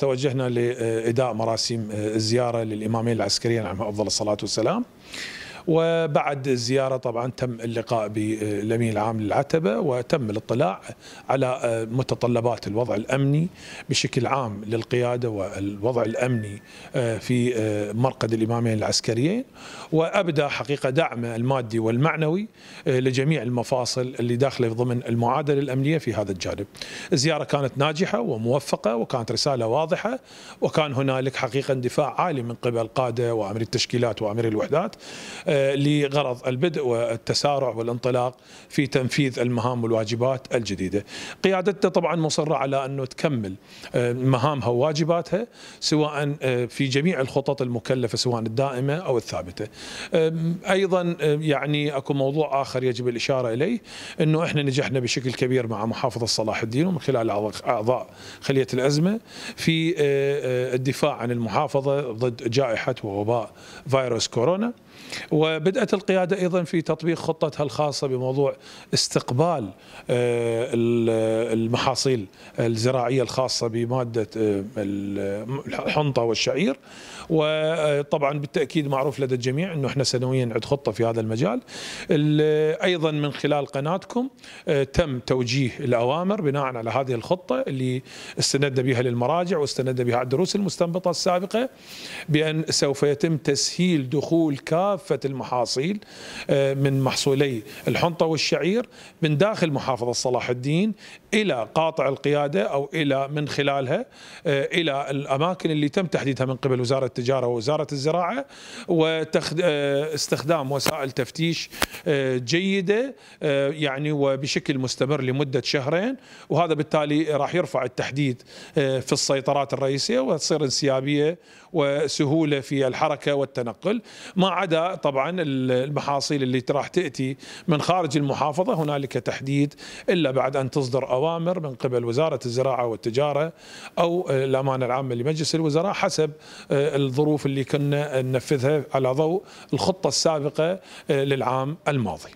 توجهنا لاداء مراسم الزياره للامامين العسكريين عليهم افضل الصلاه والسلام وبعد الزيارة طبعا تم اللقاء بالأمين العام للعتبة وتم الاطلاع على متطلبات الوضع الأمني بشكل عام للقيادة والوضع الأمني آه، في آه، مرقد الإمامين العسكريين وأبدى حقيقة دعمه المادي والمعنوي آه، لجميع المفاصل اللي داخلة ضمن المعادلة الأمنية في هذا الجانب الزيارة كانت ناجحة وموفقة وكانت رسالة واضحة وكان هنالك حقيقة اندفاع عالي من قبل قادة وأمر التشكيلات وأمر الوحدات آه، لغرض البدء والتسارع والانطلاق في تنفيذ المهام والواجبات الجديدة قيادتها طبعا مصرة على أنه تكمل آه، مهامها وواجباتها سواء آه، في جميع الخطط المكلفة سواء الدائمة أو الثابتة أيضا يعني أكو موضوع آخر يجب الإشارة إليه أنه إحنا نجحنا بشكل كبير مع محافظة صلاح الدين ومن خلال أعضاء خلية الأزمة في الدفاع عن المحافظة ضد جائحة ووباء فيروس كورونا و وبدأت القيادة أيضا في تطبيق خطتها الخاصة بموضوع استقبال آه، المحاصيل الزراعية الخاصة بمادة آه، الحنطة والشعير وطبعا بالتأكيد معروف لدى الجميع أنه احنا سنويا عند خطة في هذا المجال أيضا من خلال قناتكم آه، تم توجيه الأوامر بناء على هذه الخطة اللي استندنا بها للمراجع واستندنا بها على الدروس المستنبطة السابقة بأن سوف يتم تسهيل دخول كافة المحاصيل آه، من محصولي الحنطة والشعير من داخل محافظة صلاح الدين إلى قاطع القيادة أو إلى من خلالها آه، إلى الأماكن اللي تم تحديدها من قبل وزارة التجارة ووزارة الزراعة واستخدام آه، وسائل تفتيش جيدة يعني وبشكل مستمر لمدة شهرين وهذا بالتالي راح يرفع التحديد في السيطرات الرئيسية وتصير انسيابية وسهولة في الحركة والتنقل ما عدا طبعا طبعا المحاصيل اللي راح تاتي من خارج المحافظه هنالك تحديد الا بعد ان تصدر اوامر من قبل وزاره الزراعه والتجاره او آه، الامانه العامه لمجلس الوزراء حسب آه، الظروف اللي كنا ننفذها على ضوء الخطه السابقه آه، للعام الماضي